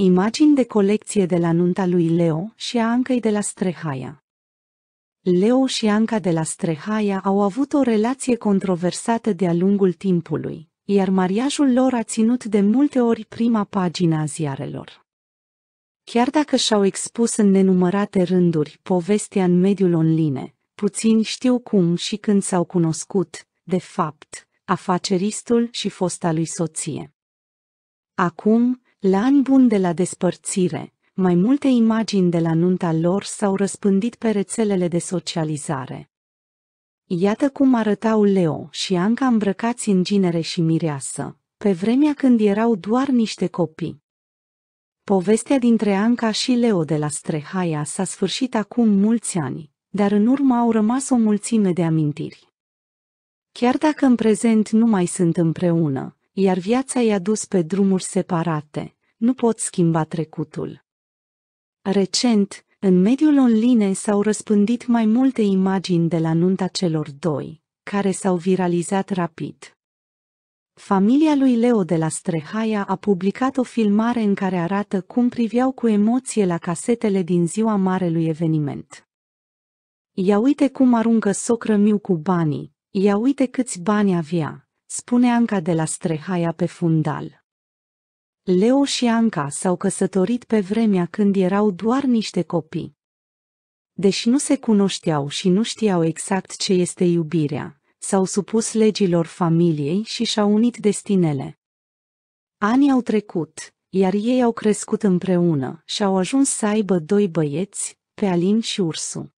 Imagini de colecție de la nunta lui Leo și a Ancăi de la Strehaia Leo și Anca de la Strehaia au avut o relație controversată de-a lungul timpului, iar mariajul lor a ținut de multe ori prima pagina a ziarelor. Chiar dacă și-au expus în nenumărate rânduri povestea în mediul online, puțini știu cum și când s-au cunoscut, de fapt, afaceristul și fosta lui soție. Acum, la an bun de la despărțire, mai multe imagini de la nunta lor s-au răspândit pe rețelele de socializare. Iată cum arătau Leo și Anca îmbrăcați în ginere și mireasă, pe vremea când erau doar niște copii. Povestea dintre Anca și Leo de la Strehaia s-a sfârșit acum mulți ani, dar în urmă au rămas o mulțime de amintiri. Chiar dacă în prezent nu mai sunt împreună, iar viața i-a dus pe drumuri separate. Nu pot schimba trecutul. Recent, în mediul online s-au răspândit mai multe imagini de la nunta celor doi, care s-au viralizat rapid. Familia lui Leo de la Strehaia a publicat o filmare în care arată cum priveau cu emoție la casetele din ziua marelui eveniment. Ia uite cum aruncă socră miu cu banii, ia uite câți bani avea, spune Anca de la Strehaia pe fundal. Leo și Anca s-au căsătorit pe vremea când erau doar niște copii. Deși nu se cunoșteau și nu știau exact ce este iubirea, s-au supus legilor familiei și și-au unit destinele. Anii au trecut, iar ei au crescut împreună și au ajuns să aibă doi băieți, pe Alin și Ursu.